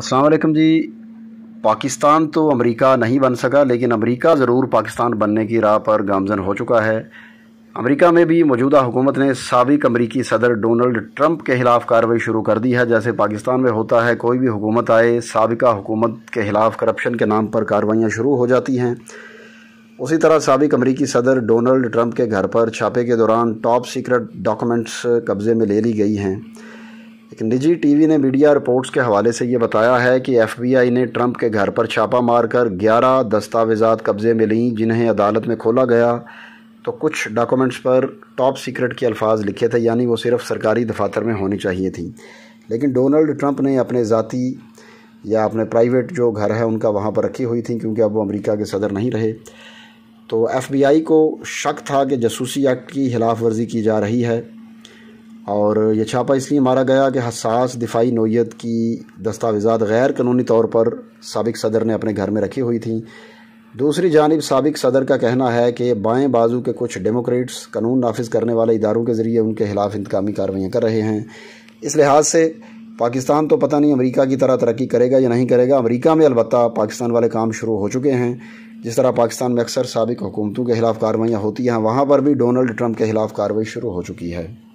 अस्सलाम वालेकुम जी पाकिस्तान तो अमेरिका नहीं बन सका लेकिन अमेरिका ज़रूर पाकिस्तान बनने की राह पर गामजन हो चुका है अमेरिका में भी मौजूदा हुकूमत ने सबक अमरीकी सदर डोनल्ड ट्रंप के ख़िलाफ़ कार्रवाई शुरू कर दी है जैसे पाकिस्तान में होता है कोई भी हुकूमत आए सबका हुकूमत के ख़िलाफ़ करप्शन के नाम पर कार्रवाइयाँ शुरू हो जाती हैं उसी तरह सबक अमरीकी सदर डोनल्ड ट्रंप के घर पर छापे के दौरान टॉप सीक्रेट डॉक्यूमेंट्स कब्ज़े में ले ली गई हैं एक निजी टीवी ने मीडिया रिपोर्ट्स के हवाले से ये बताया है कि एफबीआई ने ट्रंप के घर पर छापा मारकर 11 दस्तावेजात कब्ज़े में लीं जिन्हें अदालत में खोला गया तो कुछ डॉक्यूमेंट्स पर टॉप सीक्रेट के अल्फाज लिखे थे यानी वो सिर्फ सरकारी दफातर में होनी चाहिए थी लेकिन डोनल्ड ट्रंप ने अपने ज़ाती या अपने प्राइवेट जो घर है उनका वहाँ पर रखी हुई थी क्योंकि अब वो अमरीका के सदर नहीं रहे तो एफ़ को शक था कि जसूसी एक्ट की खिलाफ वर्जी की जा रही है और यह छापा इसलिए मारा गया कि हसास दिफाई नोयत की दस्तावेजात गैर कानूनी तौर पर सबक सदर ने अपने घर में रखी हुई थी दूसरी जानब सबक सदर का कहना है कि बाएँ बाजू के कुछ डेमोक्रेट्स कानून नाफिज करने वाले इदारों के ज़रिए उनके खिलाफ इंतकामी कार्रवाइयाँ कर रहे हैं इस लिहाज से पाकिस्तान तो पता नहीं अमरीका की तरह तरक्की करेगा या नहीं करेगा अमरीका में अलबत् पाकिस्तान वाले काम शुरू हो चुके हैं जिस तरह पाकिस्तान में अक्सर सबक हुकूमतों के खिलाफ कार्रवाइयाँ होती हैं वहाँ पर भी डोनल्ड ट्रंप के खिलाफ कार्रवाई शुरू हो चुकी है